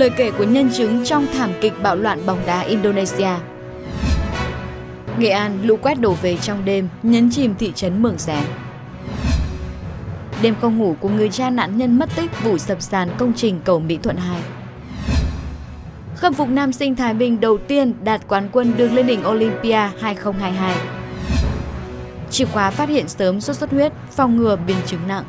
lời kể của nhân chứng trong thảm kịch bạo loạn bóng đá Indonesia. Nghệ An lũ quét đổ về trong đêm, nhấn chìm thị trấn Mường Giáng. Đêm không ngủ của người cha nạn nhân mất tích vụ sập sàn công trình cầu Mỹ Thuận 2. Khâm phục nam sinh Thái Bình đầu tiên đạt quán quân đường lên đỉnh Olympia 2022. Chìa khóa phát hiện sớm sốt xuất huyết, phòng ngừa biến chứng nặng.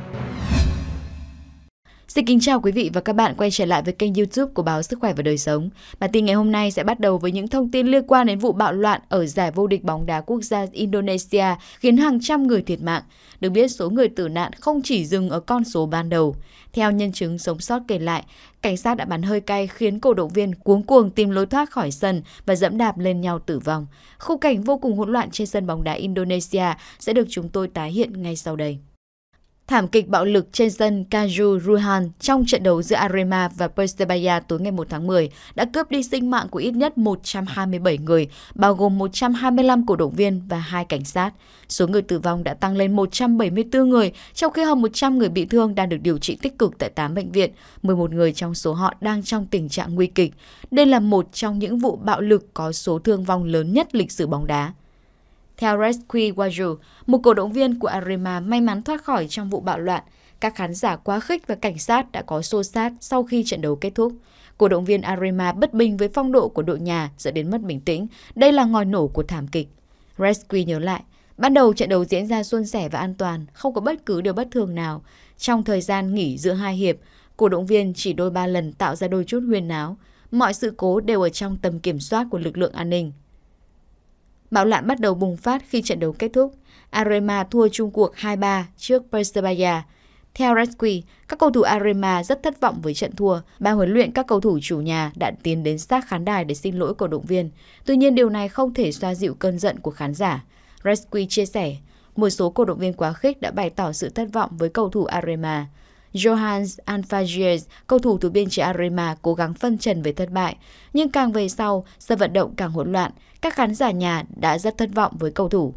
Xin kính chào quý vị và các bạn quay trở lại với kênh youtube của báo Sức khỏe và đời sống. Bản tin ngày hôm nay sẽ bắt đầu với những thông tin liên quan đến vụ bạo loạn ở giải vô địch bóng đá quốc gia Indonesia khiến hàng trăm người thiệt mạng. Được biết số người tử nạn không chỉ dừng ở con số ban đầu. Theo nhân chứng sống sót kể lại, cảnh sát đã bắn hơi cay khiến cổ động viên cuống cuồng tìm lối thoát khỏi sân và dẫm đạp lên nhau tử vong. Khung cảnh vô cùng hỗn loạn trên sân bóng đá Indonesia sẽ được chúng tôi tái hiện ngay sau đây. Thảm kịch bạo lực trên sân Kaju Ruhan trong trận đấu giữa Arema và Persebaya tối ngày 1 tháng 10 đã cướp đi sinh mạng của ít nhất 127 người, bao gồm 125 cổ động viên và hai cảnh sát. Số người tử vong đã tăng lên 174 người, trong khi hơn 100 người bị thương đang được điều trị tích cực tại 8 bệnh viện. 11 người trong số họ đang trong tình trạng nguy kịch. Đây là một trong những vụ bạo lực có số thương vong lớn nhất lịch sử bóng đá. Theo Rescue Waju, một cổ động viên của Arema may mắn thoát khỏi trong vụ bạo loạn. Các khán giả quá khích và cảnh sát đã có xô xát sau khi trận đấu kết thúc. Cổ động viên Arema bất bình với phong độ của đội nhà dẫn đến mất bình tĩnh. Đây là ngòi nổ của thảm kịch. Rescue nhớ lại, ban đầu trận đấu diễn ra suôn sẻ và an toàn, không có bất cứ điều bất thường nào. Trong thời gian nghỉ giữa hai hiệp, cổ động viên chỉ đôi ba lần tạo ra đôi chút huyền náo. Mọi sự cố đều ở trong tầm kiểm soát của lực lượng an ninh. Bạo loạn bắt đầu bùng phát khi trận đấu kết thúc. Arema thua chung cuộc 2-3 trước Persebaya. Theo Rescue, các cầu thủ Arema rất thất vọng với trận thua. Ban huấn luyện các cầu thủ chủ nhà đã tiến đến sát khán đài để xin lỗi cổ động viên. Tuy nhiên điều này không thể xoa dịu cơn giận của khán giả. Rescue chia sẻ, một số cổ động viên quá khích đã bày tỏ sự thất vọng với cầu thủ Arema. Johans Alfagiers, cầu thủ thủ biên chế Arema cố gắng phân trần về thất bại, nhưng càng về sau, sân vận động càng hỗn loạn, các khán giả nhà đã rất thất vọng với cầu thủ.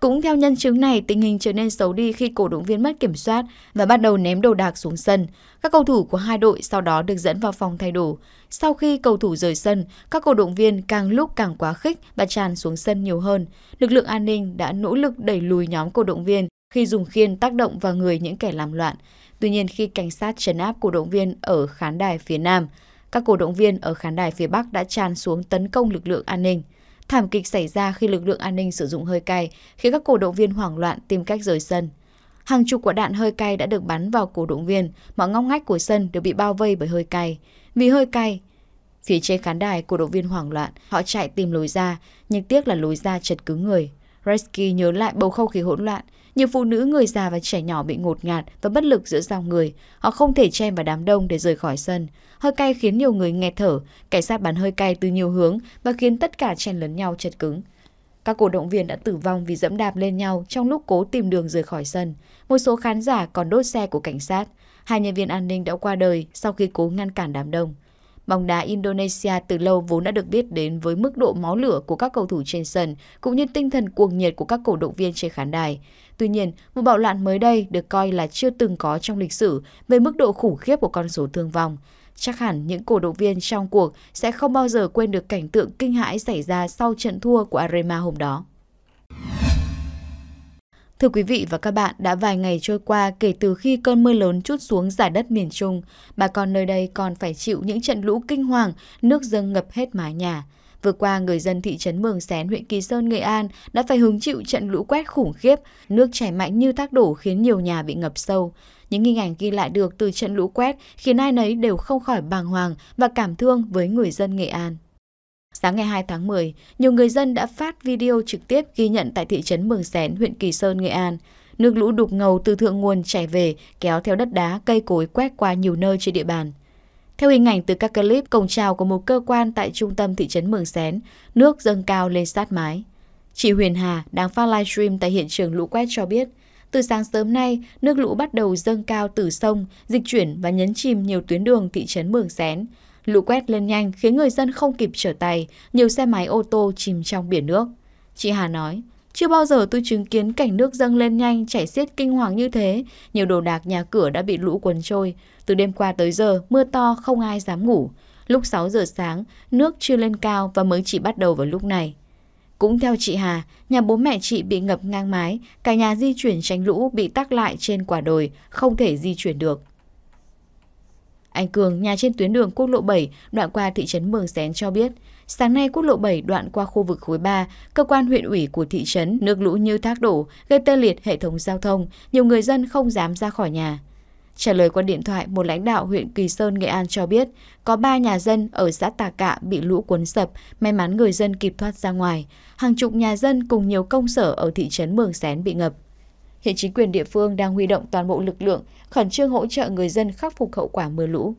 Cũng theo nhân chứng này, tình hình trở nên xấu đi khi cổ động viên mất kiểm soát và bắt đầu ném đồ đạc xuống sân. Các cầu thủ của hai đội sau đó được dẫn vào phòng thay đồ. Sau khi cầu thủ rời sân, các cổ động viên càng lúc càng quá khích và tràn xuống sân nhiều hơn. Lực lượng an ninh đã nỗ lực đẩy lùi nhóm cổ động viên khi dùng khiên tác động vào người những kẻ làm loạn. Tuy nhiên khi cảnh sát trấn áp cổ động viên ở khán đài phía Nam, các cổ động viên ở khán đài phía Bắc đã tràn xuống tấn công lực lượng an ninh. Thảm kịch xảy ra khi lực lượng an ninh sử dụng hơi cay, khiến các cổ động viên hoảng loạn tìm cách rời sân. Hàng chục quả đạn hơi cay đã được bắn vào cổ động viên, mọi ngóc ngách của sân đều bị bao vây bởi hơi cay. Vì hơi cay, phía trên khán đài cổ động viên hoảng loạn, họ chạy tìm lối ra, nhưng tiếc là lối ra chật cứng người. Reski nhớ lại bầu không khí hỗn loạn. Nhiều phụ nữ, người già và trẻ nhỏ bị ngột ngạt và bất lực giữa dòng người. Họ không thể chen vào đám đông để rời khỏi sân. Hơi cay khiến nhiều người nghẹt thở. Cảnh sát bắn hơi cay từ nhiều hướng và khiến tất cả chen lấn nhau chật cứng. Các cổ động viên đã tử vong vì dẫm đạp lên nhau trong lúc cố tìm đường rời khỏi sân. Một số khán giả còn đốt xe của cảnh sát. Hai nhân viên an ninh đã qua đời sau khi cố ngăn cản đám đông. Bóng đá Indonesia từ lâu vốn đã được biết đến với mức độ máu lửa của các cầu thủ trên sân, cũng như tinh thần cuồng nhiệt của các cổ động viên trên khán đài. Tuy nhiên, một bạo loạn mới đây được coi là chưa từng có trong lịch sử về mức độ khủng khiếp của con số thương vong. Chắc hẳn những cổ động viên trong cuộc sẽ không bao giờ quên được cảnh tượng kinh hãi xảy ra sau trận thua của Arema hôm đó. Thưa quý vị và các bạn, đã vài ngày trôi qua kể từ khi cơn mưa lớn chút xuống giải đất miền Trung, bà con nơi đây còn phải chịu những trận lũ kinh hoàng, nước dâng ngập hết mái nhà. Vừa qua, người dân thị trấn Mường Xén, huyện Kỳ Sơn, Nghệ An đã phải hứng chịu trận lũ quét khủng khiếp, nước chảy mạnh như thác đổ khiến nhiều nhà bị ngập sâu. Những hình ảnh ghi lại được từ trận lũ quét khiến ai nấy đều không khỏi bàng hoàng và cảm thương với người dân Nghệ An. Sáng ngày 2 tháng 10, nhiều người dân đã phát video trực tiếp ghi nhận tại thị trấn Mường Xén, huyện Kỳ Sơn, Nghệ An. Nước lũ đục ngầu từ thượng nguồn chảy về, kéo theo đất đá, cây cối quét qua nhiều nơi trên địa bàn. Theo hình ảnh từ các clip cổng chào của một cơ quan tại trung tâm thị trấn Mường Xén, nước dâng cao lên sát mái. Chị Huyền Hà đang phát livestream tại hiện trường lũ quét cho biết, từ sáng sớm nay, nước lũ bắt đầu dâng cao từ sông, dịch chuyển và nhấn chìm nhiều tuyến đường thị trấn Mường Xén. Lũ quét lên nhanh khiến người dân không kịp trở tay, nhiều xe máy ô tô chìm trong biển nước. Chị Hà nói, chưa bao giờ tôi chứng kiến cảnh nước dâng lên nhanh, chảy xiết kinh hoàng như thế. Nhiều đồ đạc nhà cửa đã bị lũ cuốn trôi. Từ đêm qua tới giờ, mưa to không ai dám ngủ. Lúc 6 giờ sáng, nước chưa lên cao và mới chỉ bắt đầu vào lúc này. Cũng theo chị Hà, nhà bố mẹ chị bị ngập ngang mái, cả nhà di chuyển tránh lũ bị tắc lại trên quả đồi, không thể di chuyển được. Anh Cường, nhà trên tuyến đường quốc lộ 7, đoạn qua thị trấn Mường Xén cho biết, sáng nay quốc lộ 7 đoạn qua khu vực khối 3, cơ quan huyện ủy của thị trấn nước lũ như thác đổ, gây tê liệt hệ thống giao thông, nhiều người dân không dám ra khỏi nhà. Trả lời qua điện thoại, một lãnh đạo huyện Kỳ Sơn, Nghệ An cho biết có 3 nhà dân ở xã Tà Cạ bị lũ cuốn sập, may mắn người dân kịp thoát ra ngoài. Hàng chục nhà dân cùng nhiều công sở ở thị trấn Mường Xén bị ngập hiện chính quyền địa phương đang huy động toàn bộ lực lượng khẩn trương hỗ trợ người dân khắc phục hậu quả mưa lũ.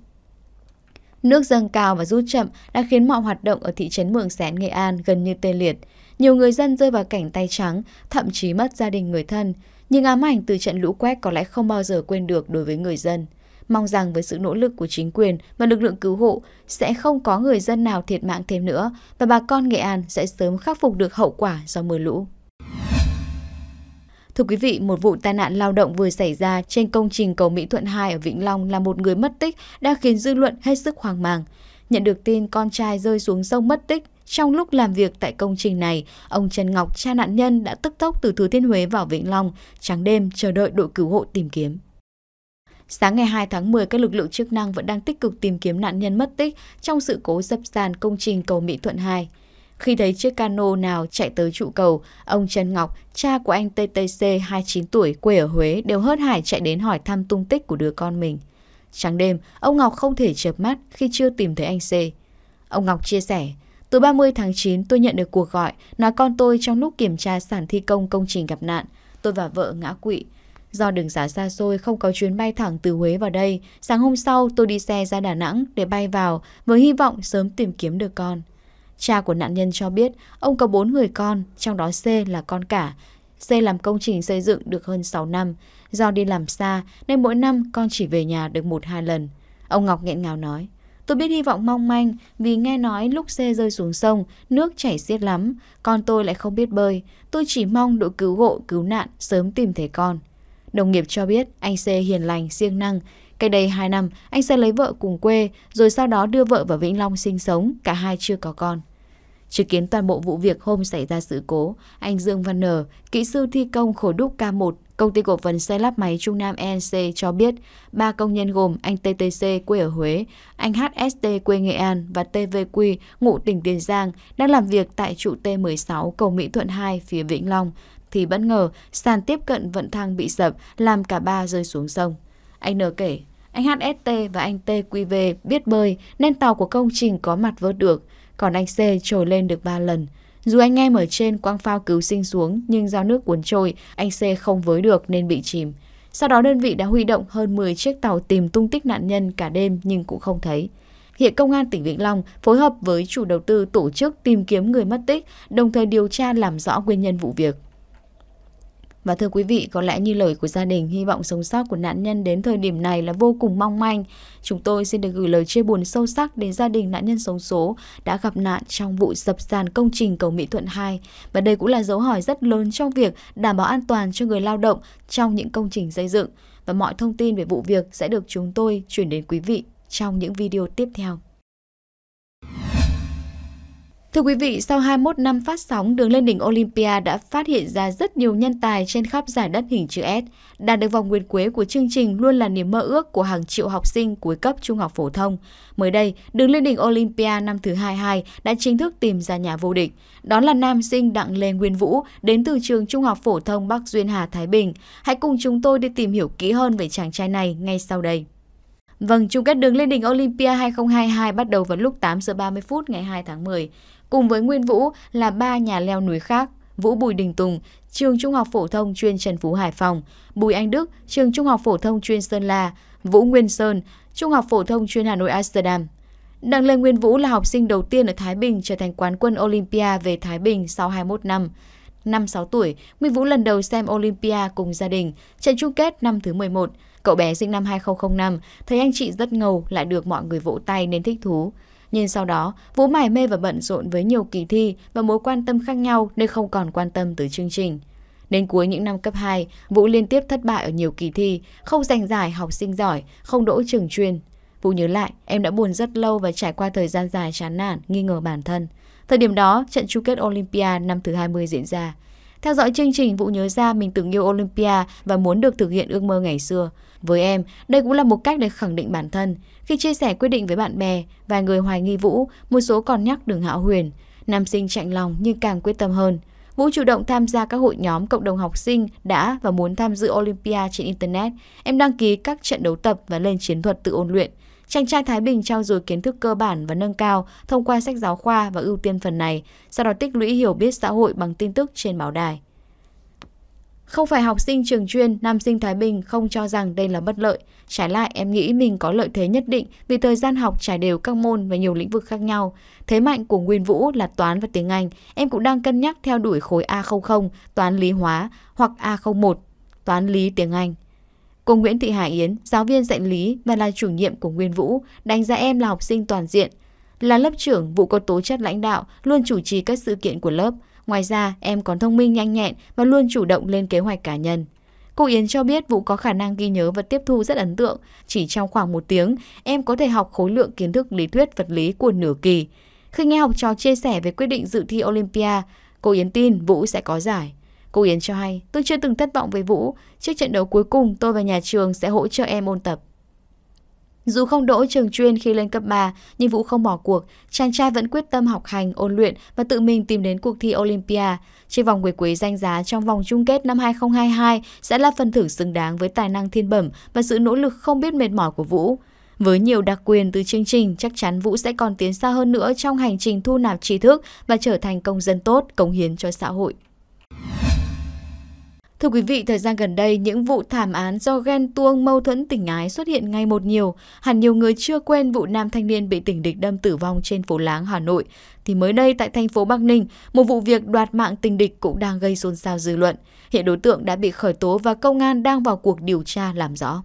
Nước dâng cao và rút chậm đã khiến mọi hoạt động ở thị trấn Mường Xén, Nghệ An gần như tê liệt. Nhiều người dân rơi vào cảnh tay trắng, thậm chí mất gia đình người thân. Nhưng ám ảnh từ trận lũ quét có lẽ không bao giờ quên được đối với người dân. Mong rằng với sự nỗ lực của chính quyền và lực lượng cứu hộ sẽ không có người dân nào thiệt mạng thêm nữa và bà con Nghệ An sẽ sớm khắc phục được hậu quả do mưa lũ. Thưa quý vị, một vụ tai nạn lao động vừa xảy ra trên công trình cầu Mỹ Thuận 2 ở Vĩnh Long là một người mất tích đã khiến dư luận hết sức hoang mang. Nhận được tin con trai rơi xuống sông mất tích, trong lúc làm việc tại công trình này, ông Trần Ngọc, cha nạn nhân đã tức tốc từ Thừa Thiên Huế vào Vĩnh Long, trắng đêm chờ đợi đội cứu hộ tìm kiếm. Sáng ngày 2 tháng 10, các lực lượng chức năng vẫn đang tích cực tìm kiếm nạn nhân mất tích trong sự cố dập sàn công trình cầu Mỹ Thuận 2. Khi thấy chiếc cano nào chạy tới trụ cầu, ông Trần Ngọc, cha của anh TTC 29 tuổi quê ở Huế đều hớt hải chạy đến hỏi thăm tung tích của đứa con mình. Trắng đêm, ông Ngọc không thể chợp mắt khi chưa tìm thấy anh C. Ông Ngọc chia sẻ, từ 30 tháng 9 tôi nhận được cuộc gọi nói con tôi trong lúc kiểm tra sản thi công công trình gặp nạn, tôi và vợ ngã quỵ. Do đường xá xa xôi không có chuyến bay thẳng từ Huế vào đây, sáng hôm sau tôi đi xe ra Đà Nẵng để bay vào với hy vọng sớm tìm kiếm được con. Cha của nạn nhân cho biết ông có bốn người con, trong đó C là con cả. C làm công trình xây dựng được hơn 6 năm. Do đi làm xa nên mỗi năm con chỉ về nhà được một hai lần. Ông Ngọc nghẹn ngào nói. Tôi biết hy vọng mong manh vì nghe nói lúc xe rơi xuống sông, nước chảy xiết lắm, con tôi lại không biết bơi. Tôi chỉ mong đội cứu hộ, cứu nạn sớm tìm thấy con. Đồng nghiệp cho biết anh C hiền lành, siêng năng. Cách đây 2 năm, anh C lấy vợ cùng quê, rồi sau đó đưa vợ vào Vĩnh Long sinh sống, cả hai chưa có con. Chứng kiến toàn bộ vụ việc hôm xảy ra sự cố, anh Dương Văn Nở, kỹ sư thi công khổ đúc K1, công ty cổ phần xe lắp máy Trung Nam ENC cho biết, ba công nhân gồm anh TTC quê ở Huế, anh HST quê Nghệ An và TVQ ngụ tỉnh Tiền Giang đang làm việc tại trụ T16 cầu Mỹ Thuận 2 phía Vĩnh Long, thì bất ngờ sàn tiếp cận vận thang bị sập làm cả ba rơi xuống sông. Anh N kể, anh HST và anh TQV biết bơi nên tàu của công trình có mặt vớt được. Còn anh C trồi lên được 3 lần. Dù anh em ở trên quăng phao cứu sinh xuống nhưng do nước cuốn trôi, anh C không với được nên bị chìm. Sau đó đơn vị đã huy động hơn 10 chiếc tàu tìm tung tích nạn nhân cả đêm nhưng cũng không thấy. Hiện Công an tỉnh Vĩnh Long phối hợp với chủ đầu tư tổ chức tìm kiếm người mất tích, đồng thời điều tra làm rõ nguyên nhân vụ việc. Và thưa quý vị, có lẽ như lời của gia đình, hy vọng sống sót của nạn nhân đến thời điểm này là vô cùng mong manh. Chúng tôi xin được gửi lời chia buồn sâu sắc đến gia đình nạn nhân sống số đã gặp nạn trong vụ sập sàn công trình cầu Mỹ Thuận 2. Và đây cũng là dấu hỏi rất lớn trong việc đảm bảo an toàn cho người lao động trong những công trình xây dựng. Và mọi thông tin về vụ việc sẽ được chúng tôi chuyển đến quý vị trong những video tiếp theo. Thưa quý vị, sau 21 năm phát sóng, đường lên đỉnh Olympia đã phát hiện ra rất nhiều nhân tài trên khắp giải đất hình chữ S. Đạt được vòng nguyệt quế của chương trình luôn là niềm mơ ước của hàng triệu học sinh cuối cấp trung học phổ thông. Mới đây, đường lên đỉnh Olympia năm thứ 22 đã chính thức tìm ra nhà vô địch. Đó là nam sinh Đặng Lê Nguyên Vũ đến từ trường trung học phổ thông Bắc Duyên Hà Thái Bình. Hãy cùng chúng tôi đi tìm hiểu kỹ hơn về chàng trai này ngay sau đây. Vâng, chung kết đường lên đỉnh Olympia 2022 bắt đầu vào lúc 8 giờ 30 phút ngày 2 tháng 10. Cùng với Nguyên Vũ là ba nhà leo núi khác, Vũ Bùi Đình Tùng, trường Trung học phổ thông chuyên Trần Phú Hải Phòng, Bùi Anh Đức, trường Trung học phổ thông chuyên Sơn La, Vũ Nguyên Sơn, Trung học phổ thông chuyên Hà Nội Amsterdam. Đặng Lê Nguyên Vũ là học sinh đầu tiên ở Thái Bình trở thành quán quân Olympia về Thái Bình sau 21 năm. Năm 6 tuổi, Nguyên Vũ lần đầu xem Olympia cùng gia đình, trận chung kết năm thứ 11. Cậu bé sinh năm 2005, thấy anh chị rất ngầu lại được mọi người vỗ tay nên thích thú. Nhưng sau đó, Vũ mải mê và bận rộn với nhiều kỳ thi và mối quan tâm khác nhau nên không còn quan tâm tới chương trình. Đến cuối những năm cấp 2, Vũ liên tiếp thất bại ở nhiều kỳ thi, không giành giải học sinh giỏi, không đỗ trường chuyên. Vũ nhớ lại, em đã buồn rất lâu và trải qua thời gian dài chán nản, nghi ngờ bản thân. Thời điểm đó, trận chung kết Olympia năm thứ 20 diễn ra. Theo dõi chương trình, Vũ nhớ ra mình từng yêu Olympia và muốn được thực hiện ước mơ ngày xưa. Với em, đây cũng là một cách để khẳng định bản thân. Khi chia sẻ quyết định với bạn bè, vài người hoài nghi Vũ, một số còn nhắc đường hạo huyền. Nam sinh chạnh lòng nhưng càng quyết tâm hơn. Vũ chủ động tham gia các hội nhóm cộng đồng học sinh đã và muốn tham dự Olympia trên Internet. Em đăng ký các trận đấu tập và lên chiến thuật tự ôn luyện. Chàng trai Thái Bình trao dồi kiến thức cơ bản và nâng cao thông qua sách giáo khoa và ưu tiên phần này, sau đó tích lũy hiểu biết xã hội bằng tin tức trên báo đài. Không phải học sinh trường chuyên, nam sinh Thái Bình không cho rằng đây là bất lợi. Trái lại, em nghĩ mình có lợi thế nhất định vì thời gian học trải đều các môn và nhiều lĩnh vực khác nhau. Thế mạnh của Nguyên Vũ là toán và tiếng Anh. Em cũng đang cân nhắc theo đuổi khối A00, toán lý hóa, hoặc A01, toán lý tiếng Anh. Cô Nguyễn Thị Hải Yến, giáo viên dạy lý và là chủ nhiệm của Nguyên Vũ, đánh giá em là học sinh toàn diện. Là lớp trưởng, vụ có tố chất lãnh đạo, luôn chủ trì các sự kiện của lớp – Ngoài ra, em còn thông minh nhanh nhẹn và luôn chủ động lên kế hoạch cá nhân. Cô Yến cho biết Vũ có khả năng ghi nhớ và tiếp thu rất ấn tượng. Chỉ trong khoảng một tiếng, em có thể học khối lượng kiến thức lý thuyết vật lý của nửa kỳ. Khi nghe học trò chia sẻ về quyết định dự thi Olympia, cô Yến tin Vũ sẽ có giải. Cô Yến cho hay, tôi chưa từng thất vọng với Vũ. Trước trận đấu cuối cùng, tôi và nhà trường sẽ hỗ trợ em ôn tập. Dù không đỗ trường chuyên khi lên cấp 3, nhưng Vũ không bỏ cuộc, chàng trai vẫn quyết tâm học hành, ôn luyện và tự mình tìm đến cuộc thi Olympia. Trên vòng nguyệt quế danh giá trong vòng chung kết năm 2022 sẽ là phần thưởng xứng đáng với tài năng thiên bẩm và sự nỗ lực không biết mệt mỏi của Vũ. Với nhiều đặc quyền từ chương trình, chắc chắn Vũ sẽ còn tiến xa hơn nữa trong hành trình thu nạp tri thức và trở thành công dân tốt, cống hiến cho xã hội. Thưa quý vị, thời gian gần đây, những vụ thảm án do ghen tuông mâu thuẫn tình ái xuất hiện ngày một nhiều. Hẳn nhiều người chưa quên vụ nam thanh niên bị tình địch đâm tử vong trên phố Láng, Hà Nội. Thì mới đây tại thành phố Bắc Ninh, một vụ việc đoạt mạng tình địch cũng đang gây xôn xao dư luận. Hiện đối tượng đã bị khởi tố và công an đang vào cuộc điều tra làm rõ.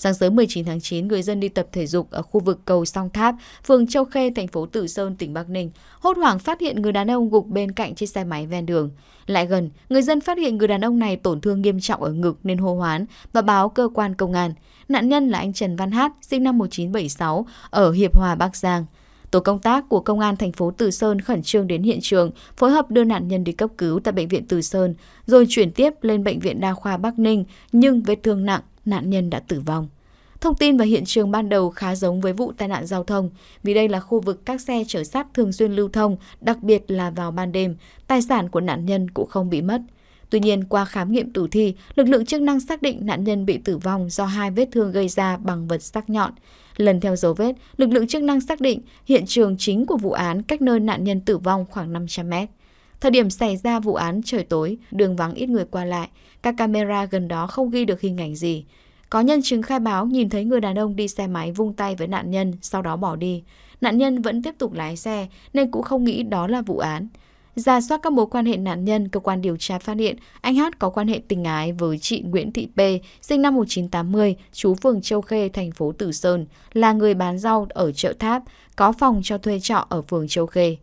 Sáng sớm 19 tháng 9, người dân đi tập thể dục ở khu vực cầu Song Tháp, phường Châu Khê, thành phố Tử Sơn, tỉnh Bắc Ninh, hốt hoảng phát hiện người đàn ông gục bên cạnh chiếc xe máy ven đường. Lại gần, người dân phát hiện người đàn ông này tổn thương nghiêm trọng ở ngực nên hô hoán và báo cơ quan công an. Nạn nhân là anh Trần Văn Hát, sinh năm 1976, ở Hiệp Hòa, Bắc Giang. Tổ công tác của công an thành phố Từ Sơn khẩn trương đến hiện trường, phối hợp đưa nạn nhân đi cấp cứu tại bệnh viện Từ Sơn, rồi chuyển tiếp lên bệnh viện đa khoa Bắc Ninh nhưng vết thương nặng nạn nhân đã tử vong. Thông tin và hiện trường ban đầu khá giống với vụ tai nạn giao thông, vì đây là khu vực các xe chở sắt thường xuyên lưu thông, đặc biệt là vào ban đêm, tài sản của nạn nhân cũng không bị mất. Tuy nhiên, qua khám nghiệm tử thi, lực lượng chức năng xác định nạn nhân bị tử vong do hai vết thương gây ra bằng vật sắc nhọn. Lần theo dấu vết, lực lượng chức năng xác định hiện trường chính của vụ án cách nơi nạn nhân tử vong khoảng 500 mét. Thời điểm xảy ra vụ án trời tối, đường vắng ít người qua lại, các camera gần đó không ghi được hình ảnh gì. Có nhân chứng khai báo nhìn thấy người đàn ông đi xe máy vung tay với nạn nhân, sau đó bỏ đi. Nạn nhân vẫn tiếp tục lái xe nên cũng không nghĩ đó là vụ án. Ra soát các mối quan hệ nạn nhân, cơ quan điều tra phát hiện anh Hát có quan hệ tình ái với chị Nguyễn Thị P, sinh năm 1980, chú phường Châu Khê, thành phố Tử Sơn, là người bán rau ở chợ Tháp, có phòng cho thuê trọ ở phường Châu Khê.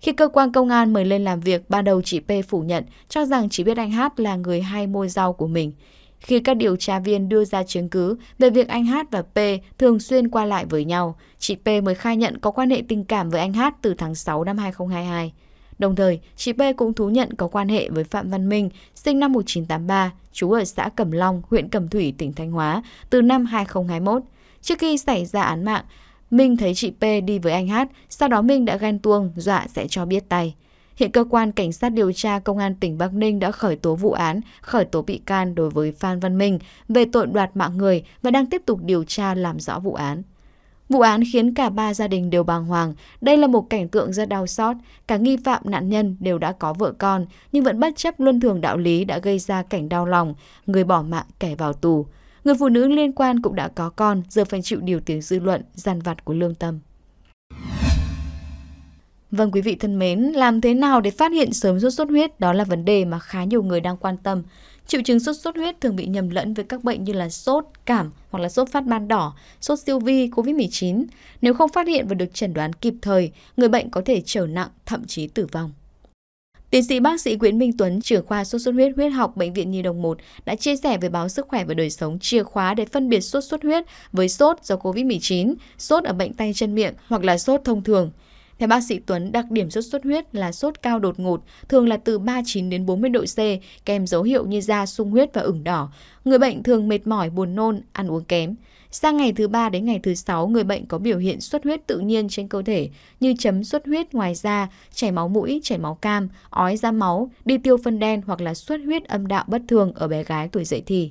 Khi cơ quan công an mời lên làm việc, ban đầu chị P phủ nhận, cho rằng chỉ biết anh Hát là người hay môi rau của mình. Khi các điều tra viên đưa ra chứng cứ về việc anh Hát và P thường xuyên qua lại với nhau, chị P mới khai nhận có quan hệ tình cảm với anh Hát từ tháng 6 năm 2022. Đồng thời, chị P cũng thú nhận có quan hệ với Phạm Văn Minh, sinh năm 1983, trú ở xã Cẩm Long, huyện Cẩm Thủy, tỉnh Thanh Hóa, từ năm 2021. Trước khi xảy ra án mạng, Minh thấy chị P đi với anh Hát, sau đó Minh đã ghen tuông, dọa sẽ cho biết tay. Hiện cơ quan cảnh sát điều tra công an tỉnh Bắc Ninh đã khởi tố vụ án, khởi tố bị can đối với Phan Văn Minh về tội đoạt mạng người và đang tiếp tục điều tra làm rõ vụ án. Vụ án khiến cả ba gia đình đều bàng hoàng. Đây là một cảnh tượng rất đau xót. Cả nghi phạm nạn nhân đều đã có vợ con, nhưng vẫn bất chấp luân thường đạo lý đã gây ra cảnh đau lòng, người bỏ mạng kẻ vào tù. Người phụ nữ liên quan cũng đã có con, giờ phải chịu điều tiếng dư luận, giàn vặt của lương tâm. Vâng quý vị thân mến, làm thế nào để phát hiện sớm sốt xuất huyết đó là vấn đề mà khá nhiều người đang quan tâm. Triệu chứng sốt xuất huyết thường bị nhầm lẫn với các bệnh như là sốt, cảm hoặc là sốt phát ban đỏ, sốt siêu vi, COVID-19. Nếu không phát hiện và được chẩn đoán kịp thời, người bệnh có thể trở nặng, thậm chí tử vong. Tiến sĩ bác sĩ Nguyễn Minh Tuấn, trưởng khoa sốt xuất huyết huyết học bệnh viện Nhi đồng 1 đã chia sẻ với báo Sức khỏe và đời sống chìa khóa để phân biệt sốt xuất huyết với sốt do COVID-19, sốt ở bệnh tay chân miệng hoặc là sốt thông thường. Theo bác sĩ Tuấn, đặc điểm sốt xuất huyết là sốt cao đột ngột, thường là từ 39 đến 40 độ C, kèm dấu hiệu như da sung huyết và ửng đỏ. Người bệnh thường mệt mỏi, buồn nôn, ăn uống kém. Sang ngày thứ ba đến ngày thứ sáu, người bệnh có biểu hiện xuất huyết tự nhiên trên cơ thể như chấm xuất huyết ngoài da, chảy máu mũi, chảy máu cam, ói ra máu, đi tiêu phân đen hoặc là xuất huyết âm đạo bất thường ở bé gái tuổi dậy thì.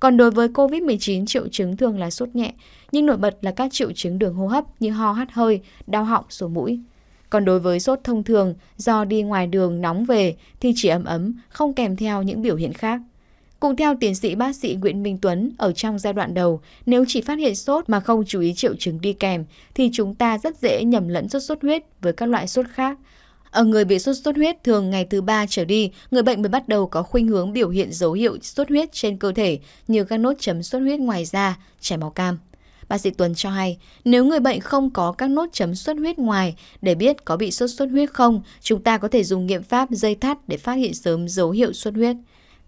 Còn đối với COVID-19, triệu chứng thường là sốt nhẹ, nhưng nổi bật là các triệu chứng đường hô hấp như ho hắt hơi, đau họng, sổ mũi. Còn đối với sốt thông thường, do đi ngoài đường nóng về thì chỉ ấm ấm, không kèm theo những biểu hiện khác cùng theo tiến sĩ bác sĩ Nguyễn Minh Tuấn, ở trong giai đoạn đầu, nếu chỉ phát hiện sốt mà không chú ý triệu chứng đi kèm, thì chúng ta rất dễ nhầm lẫn sốt xuất huyết với các loại sốt khác. Ở người bị sốt xuất huyết thường ngày thứ ba trở đi, người bệnh mới bắt đầu có khuynh hướng biểu hiện dấu hiệu sốt huyết trên cơ thể như các nốt chấm sốt huyết ngoài da, chảy máu cam. Bác sĩ Tuấn cho hay, nếu người bệnh không có các nốt chấm xuất huyết ngoài để biết có bị sốt xuất huyết không, chúng ta có thể dùng nghiệm pháp dây thắt để phát hiện sớm dấu hiệu xuất huyết.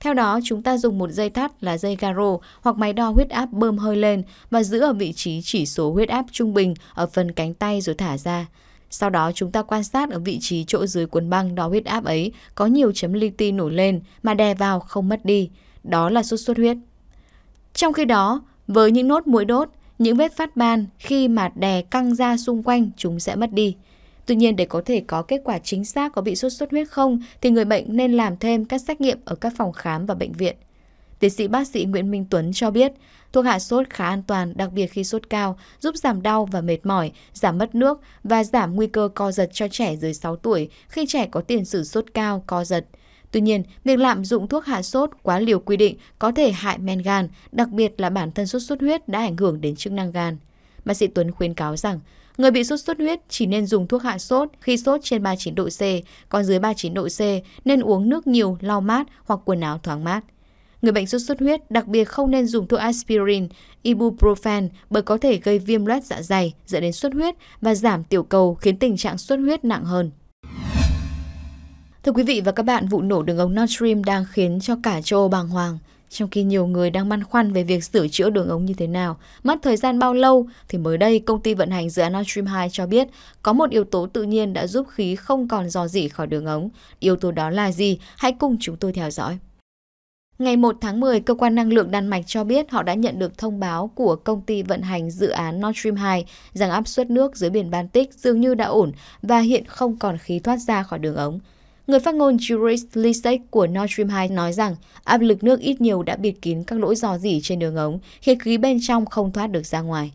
Theo đó, chúng ta dùng một dây thắt là dây garo hoặc máy đo huyết áp bơm hơi lên và giữ ở vị trí chỉ số huyết áp trung bình ở phần cánh tay rồi thả ra. Sau đó chúng ta quan sát ở vị trí chỗ dưới cuốn băng đo huyết áp ấy có nhiều chấm li ti nổi lên mà đè vào không mất đi. Đó là sốt xuất huyết. Trong khi đó, với những nốt mũi đốt, những vết phát ban khi mà đè căng ra xung quanh chúng sẽ mất đi. Tuy nhiên để có thể có kết quả chính xác có bị sốt xuất huyết không thì người bệnh nên làm thêm các xét nghiệm ở các phòng khám và bệnh viện. Tiến sĩ bác sĩ Nguyễn Minh Tuấn cho biết, thuốc hạ sốt khá an toàn, đặc biệt khi sốt cao, giúp giảm đau và mệt mỏi, giảm mất nước và giảm nguy cơ co giật cho trẻ dưới 6 tuổi khi trẻ có tiền sử sốt cao, co giật. Tuy nhiên, việc lạm dụng thuốc hạ sốt quá liều quy định có thể hại men gan, đặc biệt là bản thân sốt xuất huyết đã ảnh hưởng đến chức năng gan. Bác sĩ Tuấn khuyến cáo rằng người bị sốt xuất huyết chỉ nên dùng thuốc hạ sốt khi sốt trên 39 độ C, còn dưới 39 độ C nên uống nước nhiều, lau mát hoặc quần áo thoáng mát. Người bệnh sốt xuất huyết đặc biệt không nên dùng thuốc aspirin, ibuprofen bởi có thể gây viêm loét dạ dày dẫn đến xuất huyết và giảm tiểu cầu khiến tình trạng xuất huyết nặng hơn. Thưa quý vị và các bạn, vụ nổ đường ống Nord Stream đang khiến cho cả châu Âu bàng hoàng. Trong khi nhiều người đang băn khoăn về việc sửa chữa đường ống như thế nào, mất thời gian bao lâu, thì mới đây công ty vận hành dự án Nord Stream 2 cho biết có một yếu tố tự nhiên đã giúp khí không còn dò dỉ khỏi đường ống. Yếu tố đó là gì? Hãy cùng chúng tôi theo dõi. Ngày 1 tháng 10, cơ quan năng lượng Đan Mạch cho biết họ đã nhận được thông báo của công ty vận hành dự án Nord Stream 2 rằng áp suất nước dưới biển Baltic dường như đã ổn và hiện không còn khí thoát ra khỏi đường ống. Người phát ngôn Juris Lisek của Nord Stream 2 nói rằng áp lực nước ít nhiều đã bịt kín các lỗ dò dỉ trên đường ống, khiến khí bên trong không thoát được ra ngoài.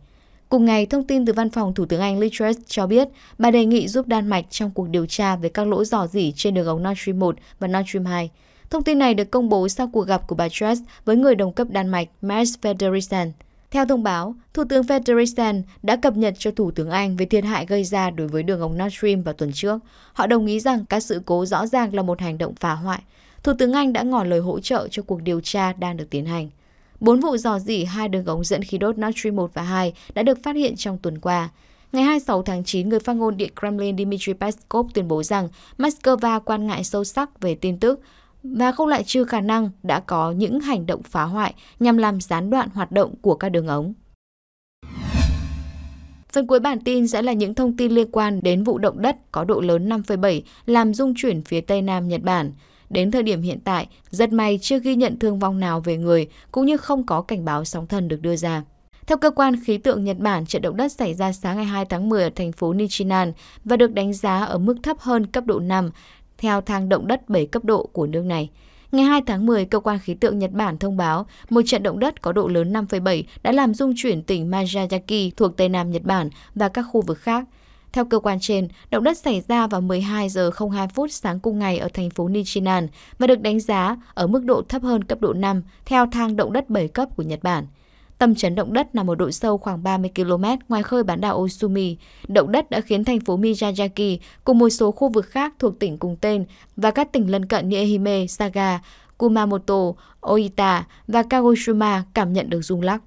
Cùng ngày, thông tin từ văn phòng Thủ tướng Anh Liz Truss cho biết bà đề nghị giúp Đan Mạch trong cuộc điều tra về các lỗi dò dỉ trên đường ống Nord Stream 1 và Nord Stream 2. Thông tin này được công bố sau cuộc gặp của bà Truss với người đồng cấp Đan Mạch Mars Federisen. Theo thông báo, Thủ tướng Federation đã cập nhật cho Thủ tướng Anh về thiệt hại gây ra đối với đường ống Nord Stream vào tuần trước. Họ đồng ý rằng các sự cố rõ ràng là một hành động phá hoại. Thủ tướng Anh đã ngỏ lời hỗ trợ cho cuộc điều tra đang được tiến hành. Bốn vụ dò dỉ hai đường ống dẫn khí đốt Nord Stream 1 và 2 đã được phát hiện trong tuần qua. Ngày 26 tháng 9, người phát ngôn Điện Kremlin Dmitry Peskov tuyên bố rằng Moscow quan ngại sâu sắc về tin tức và không loại trừ khả năng đã có những hành động phá hoại nhằm làm gián đoạn hoạt động của các đường ống. Phần cuối bản tin sẽ là những thông tin liên quan đến vụ động đất có độ lớn 5,7 làm rung chuyển phía Tây Nam Nhật Bản. Đến thời điểm hiện tại, rất may chưa ghi nhận thương vong nào về người, cũng như không có cảnh báo sóng thần được đưa ra. Theo cơ quan khí tượng Nhật Bản, trận động đất xảy ra sáng ngày 2 tháng 10 ở thành phố Nichinan và được đánh giá ở mức thấp hơn cấp độ 5, theo thang động đất 7 cấp độ của nước này. Ngày 2 tháng 10, cơ quan khí tượng Nhật Bản thông báo một trận động đất có độ lớn 5,7 đã làm rung chuyển tỉnh Miyazaki thuộc Tây Nam Nhật Bản và các khu vực khác. Theo cơ quan trên, động đất xảy ra vào 12 giờ 02 phút sáng cùng ngày ở thành phố Nichinan và được đánh giá ở mức độ thấp hơn cấp độ 5 theo thang động đất 7 cấp của Nhật Bản. Tâm chấn động đất nằm ở độ sâu khoảng 30 km ngoài khơi bán đảo Osumi. Động đất đã khiến thành phố Miyazaki cùng một số khu vực khác thuộc tỉnh cùng tên và các tỉnh lân cận như Ehime, Saga, Kumamoto, Oita và Kagoshima cảm nhận được rung lắc.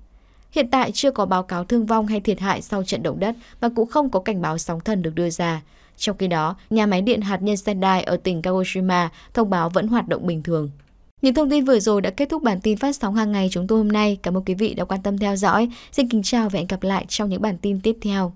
Hiện tại chưa có báo cáo thương vong hay thiệt hại sau trận động đất và cũng không có cảnh báo sóng thần được đưa ra. Trong khi đó, nhà máy điện hạt nhân Sendai ở tỉnh Kagoshima thông báo vẫn hoạt động bình thường. Những thông tin vừa rồi đã kết thúc bản tin phát sóng hàng ngày chúng tôi hôm nay. Cảm ơn quý vị đã quan tâm theo dõi. Xin kính chào và hẹn gặp lại trong những bản tin tiếp theo.